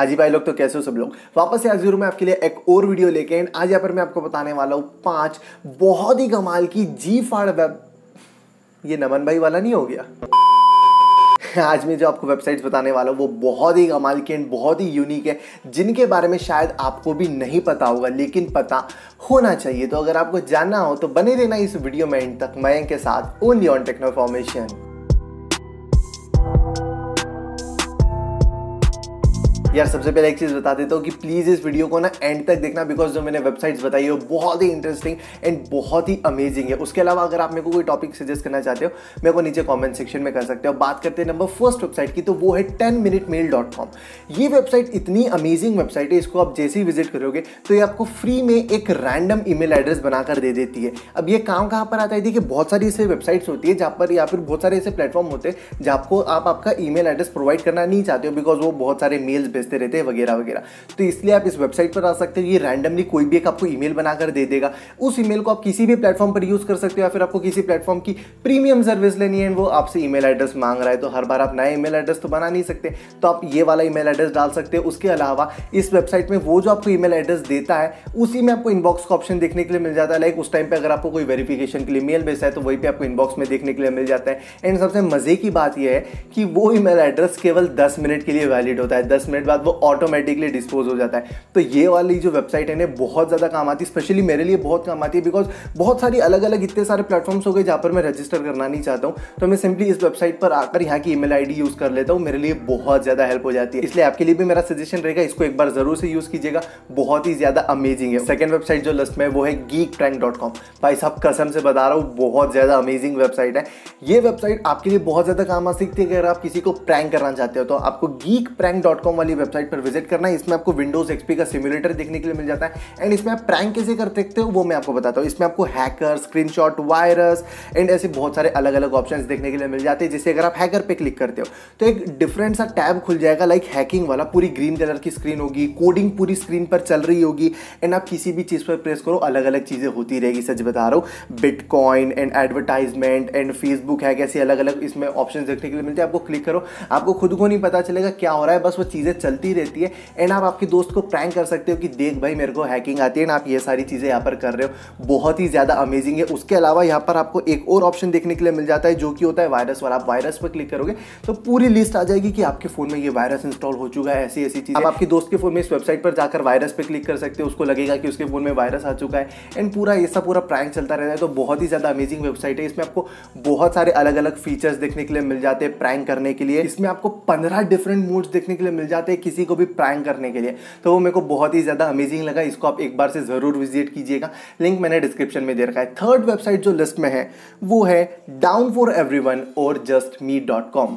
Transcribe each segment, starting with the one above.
हाजी भाई लोग तो कैसे हो सब लोग वापस से आज जरूर मैं आपके लिए एक और वीडियो लेके एंड आज यहाँ पर मैं आपको बताने वाला हूँ पांच बहुत ही कमाल की जी फाड़ वेब ये नमन भाई वाला नहीं हो गया आज मैं जो आपको वेबसाइट्स बताने वाला हूँ वो बहुत ही कमाल की एंड बहुत ही यूनिक है जिनके बारे में शायद आपको भी नहीं पता होगा लेकिन पता होना चाहिए तो अगर आपको जानना हो तो बने रहना इस वीडियो में एंड तक मयंक के साथ ओनली ऑन टेक्नोफॉर्मेशन यार सबसे पहले एक चीज़ बता देता हूँ कि प्लीज़ इस वीडियो को ना एंड तक देखना बिकॉज जो मैंने वेबसाइट्स बताई है बहुत ही इंटरेस्टिंग एंड बहुत ही अमेजिंग है उसके अलावा अगर आप मेरे को कोई टॉपिक सजेस्ट करना चाहते हो मेरे को नीचे कॉमेंट सेक्शन में कर सकते हो बात करते हैं नंबर फर्स्ट वेबसाइट की तो वो है ten minute mail dot com ये वेबसाइट इतनी अमेजिंग वेबसाइट है इसको आप जैसे ही विजिट करोगे तो ये आपको फ्री में एक रैंडम मेल एड्रेस बनाकर दे देती है अब ये काम कहाँ पर आता है देखिए बहुत सारी ऐसे वेबसाइट्स होती है जहाँ पर या फिर बहुत सारे ऐसे प्लेटफॉर्म होते हैं जहाँ आपको आप आपका ई एड्रेस प्रोवाइड करना नहीं चाहते हो बिकॉज वो बहुत सारे मेल्स भेजते रहते हैं वगैरह वगैरह तो इसलिए आप इस वेबसाइट पर आ सकते हो ये रैंडमली कोई भी एक आपको ईमेल बनाकर दे देगा उस ईमेल को आप किसी भी प्लेटफॉर्म पर यूज़ कर सकते हो या फिर आपको किसी प्लेटफॉर्म की प्रीमियम सर्विस लेनी है वो आपसे ईमेल एड्रेस मांग रहा है तो हर बार आप नया मेल एड्रेस तो बना नहीं सकते तो आप ये वाला मेल एड्रेस डाल सकते हो उसके अलावा इस वेबसाइट में वो जो आपको ईमेल एड्रेस देता है उसी में आपको इनबॉक्स का ऑप्शन देखने के लिए मिल जाता है लाइक उस टाइम पर अगर आपको कोई वेरिफिकेशन के लिए मेल भेजता है तो वही पर आपको इनबॉक्स में देखने के लिए मिल जाता है एंड सबसे मज़े की बात यह है कि वो ईमेल एड्रेस केवल दस मिनट के लिए वैलिड होता है दस मिनट बाद वो ऑटोमेटिकली डिस्पोज हो जाता है तो ये वाली जो वेबसाइट है ना बहुत ज़्यादा काम आती है स्पेशली मेरे लिए बहुत काम आती है बिकॉज बहुत सारी अलग अलग इतने सारे प्लेटफॉर्म्स हो गए जहाँ पर मैं रजिस्टर करना नहीं चाहता हूँ तो मैं सिंपली इस वेबसाइट पर आकर यहाँ की ई मेल यूज़ कर लेता हूँ मेरे लिए बहुत ज़्यादा हेल्प हो जाती है इसलिए आपके लिए भी मेरा सजेशन रहेगा इसको एक बार ज़रूर से यूज़ कीजिएगा बहुत ही ज़्यादा अमेजिंग है सेकेंड वेबसाइट जो लिस्ट में वो है गीक भाई साहब कसम से बता रहा हूँ बहुत ज़्यादा अमेजिंग वेबसाइट है ये वेबसाइट आपके लिए बहुत ज़्यादा काम आ सकती है अगर आप किसी को प्रैंक करना चाहते हो तो आपको गीक वाली वेबसाइट पर विजिट करना है इसमें आपको विंडोज एक्सपी का सिम्युलेटर देखने के लिए मिल जाता है एंड इसमें आप प्रैंक कैसे कर सकते हो वो मैं आपको बताता हूँ इसमें आपको हैकर स्क्रीनशॉट वायरस एंड ऐसे बहुत सारे अलग अलग ऑप्शन देखने के लिए मिल जाते हैं जिससे अगर आप हैकर पे क्लिक करते हो तो एक डिफरेंट सा टैब खुल जाएगा लाइक हैकिंग वाला पूरी ग्रीन कलर की स्क्रीन होगी कोडिंग पूरी स्क्रीन पर चल रही होगी एंड आप किसी भी चीज़ पर प्रेस करो अलग अलग चीज़ें होती रहेगी सच बता रहा हूँ bitcoin and advertisement and Facebook है कैसे अलग अलग इसमें ऑप्शन देखने के लिए मिलते हैं आपको क्लिक करो आपको खुद को नहीं पता चलेगा क्या हो रहा है बस वो चीज़ें चल चलती रहती है एंड आप आपके दोस्त को प्रैंक कर सकते हो कि देख भाई मेरे को हैकिंग आती है ना आप ये सारी चीज़ें यहाँ पर कर रहे हो बहुत ही ज़्यादा अमेजिंग है उसके अलावा यहाँ पर आपको एक और ऑप्शन देखने के लिए मिल जाता है जो कि होता है वायरस वाला आप वायरस पर क्लिक करोगे तो पूरी लिस्ट आ जाएगी कि आपके फ़ोन में ये वायरस इंस्टॉल हो चुका है ऐसी ऐसी चीज़ आप आपके दोस्त के फ़ोन में इस वेबसाइट पर जाकर वायरस पर क्लिक कर सकते हो उसको लगेगा कि उसके फ़ोन में वायरस आ चुका है एंड पूरा ऐसा पूरा प्रैंक चलता रहता है तो बहुत ही ज़्यादा अमेजिंग वेबसाइट है इसमें आपको बहुत सारे अलग अलग फीचर्स देखने के लिए मिल जाते हैं प्रैंक करने के लिए इसमें आपको पंद्रह डिफरेंट मूड्स देखने के लिए मिल जाते हैं किसी को भी प्रैंक करने के लिए तो वो मेरे को बहुत ही ज़्यादा अमेजिंग लगा इसको आप एक बार से ज़रूर विजिट कीजिएगा लिंक मैंने डिस्क्रिप्शन में दे रखा है थर्ड वेबसाइट जो लिस्ट में है वो है down for every or just me dot com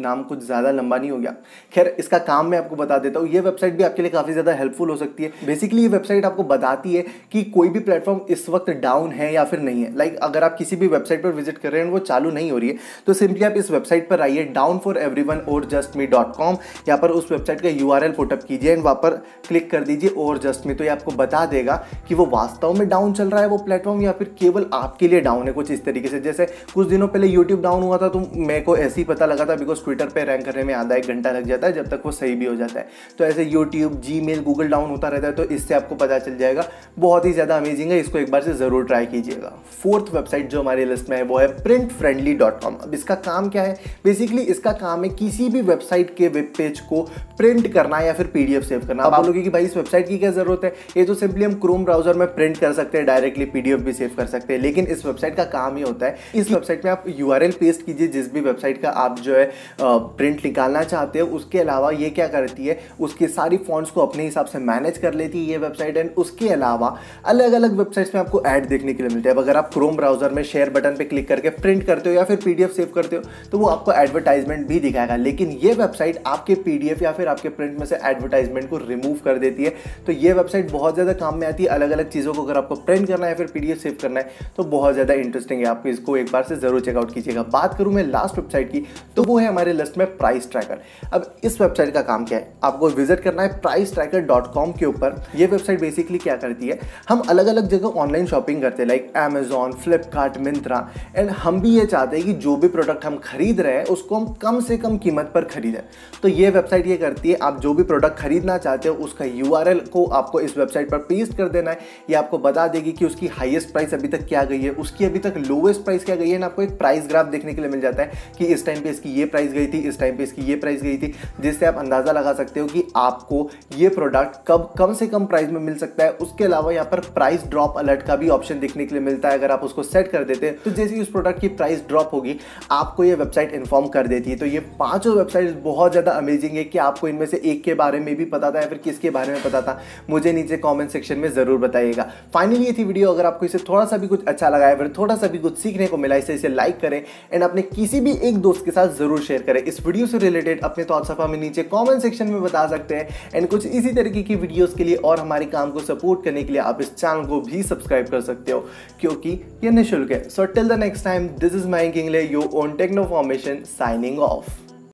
नाम कुछ ज़्यादा लंबा नहीं हो गया खैर इसका काम मैं आपको बता देता हूँ ये वेबसाइट भी आपके लिए काफ़ी ज़्यादा हेल्पफुल हो सकती है बेसिकली ये वेबसाइट आपको बताती है कि कोई भी प्लेटफॉर्म इस वक्त डाउन है या फिर नहीं है लाइक like, अगर आप किसी भी वेबसाइट पर विजिट कर रहे हैं वो चालू नहीं हो रही है तो सिंपली आप इस वेबसाइट पर आइए down for every one or just me dot com यहाँ पर उस वेबसाइट का यू आर एल पुटअप कीजिए एंड वहाँ पर क्लिक कर दीजिए और जस्ट मी तो ये आपको बता देगा कि वो वास्तव में डाउन चल रहा है वो प्लेटफॉर्म या फिर केवल आपके लिए डाउन है कुछ इस तरीके से जैसे कुछ दिनों पहले यूट्यूब डाउन हुआ था तो मेरे को ऐसे ही पता लगा था बिकॉज ट्विटर पर रैंक करने में आधा एक घंटा लग जाता है जब तक वो सही भी हो जाता है तो ऐसे YouTube Gmail Google down होता रहता है तो इससे आपको पता चल जाएगा बहुत ही ज़्यादा अमेजिंग है इसको एक बार से ज़रूर ट्राई कीजिएगा फोर्थ वेबसाइट जो हमारी लिस्ट में है वो है प्रिंट फ्रेंडली डॉट कॉम अब इसका काम क्या है बेसिकली इसका काम है किसी भी वेबसाइट के वेब पेज को प्रिंट करना या फिर पी एफ सेव करना अब आप लोगों की भाई इस वेबसाइट की क्या ज़रूरत है ये तो सिंपली हम क्रोम ब्राउजर में प्रिंट कर सकते हैं डायरेक्टली एफ भी सेव कर सकते हैं लेकिन इस वेबसाइट का काम ही होता है इस वेबसाइट में आप यू पेस्ट कीजिए जिस भी वेबसाइट का आप जो है प्रिंट निकालना चाहते हो उसके अलावा ये क्या करती है उसकी सारी फॉन्ट्स को अपने हिसाब से मैनेज कर लेती है ये वेबसाइट एंड उसके अलावा अलग अलग वेबसाइट्स में आपको ऐड देखने के लिए मिलते हैं अगर आप क्रोम ब्राउजर में शेयर बटन पर क्लिक करके प्रिंट करते हो या फिर पी सेव करते हो तो वो आपको एडवर्टाइजमेंट भी दिखाएगा लेकिन ये वेबसाइट आपके पी या फिर आपके प्रिंट में से एडवर्टाइजमेंट को रिमूव कर देती है तो ये वेबसाइट बहुत ज़्यादा काम में आती है अलग अलग चीज़ों को अगर आपको प्रिंट करना है या फिर पी सेव करना है तो बहुत ज़्यादा इंटरेस्टिंग है आपको इसको एक बार से ज़रूर चेकआउट कीजिएगा बात करूँ मैं लास्ट वेबसाइट की तो वो है हमारे सारे लिस्ट में प्राइस ट्रैकर अब इस वेबसाइट का काम क्या है आपको विजिट करना है प्राइस ट्रैकर डॉट कॉम के ऊपर ये वेबसाइट बेसिकली क्या करती है हम अलग अलग जगह ऑनलाइन शॉपिंग करते हैं like Amazon Flipkart Myntra and हम भी ये चाहते हैं कि जो भी प्रोडक्ट हम खरीद रहे हैं उसको हम कम से कम कीमत पर खरीदें तो ये वेबसाइट ये करती है आप जो भी प्रोडक्ट खरीदना चाहते हो उसका यू को आपको इस वेबसाइट पर पेस्ट कर देना है ये आपको बता देगी कि उसकी हाइएस्ट प्राइस अभी तक क्या गई है उसकी अभी तक लोवेस्ट प्राइस क्या गई है ना आपको एक प्राइस ग्राफ देखने के लिए मिल जाता है कि इस टाइम पे इसकी ये प्राइस प्राइस गई थी इस टाइम पे इसकी ये प्राइस गई थी जिससे आप अंदाज़ा लगा सकते हो कि आपको ये प्रोडक्ट कब कम से कम प्राइस में मिल सकता है उसके अलावा यहाँ पर प्राइस ड्रॉप अलर्ट का भी ऑप्शन देखने के लिए मिलता है अगर आप उसको सेट कर देते हैं तो जैसे ही उस प्रोडक्ट की प्राइस ड्रॉप होगी आपको ये वेबसाइट इन्फॉर्म कर देती है तो ये पाँचों वेबसाइट बहुत ज़्यादा अमेजिंग है कि आपको इनमें से एक के बारे में भी पता था या फिर किसके बारे में पता था मुझे नीचे कॉमेंट सेक्शन में ज़रूर बताइएगा फाइनली ये थी वीडियो अगर आपको इसे थोड़ा सा भी कुछ अच्छा लगा है फिर थोड़ा सा भी कुछ सीखने को मिला इसे इसे लाइक करें एंड अपने किसी भी एक दोस्त के साथ ज़रूर शेयर शेयर करें इस वीडियो से रिलेटेड अपने थॉट्स आप हमें नीचे कॉमेंट सेक्शन में बता सकते हैं एंड कुछ इसी तरीके की वीडियोस के लिए और हमारे काम को सपोर्ट करने के लिए आप इस चैनल को भी सब्सक्राइब कर सकते हो क्योंकि ये निःशुल्क है so till the next time this is my किंगले your own techno formation signing of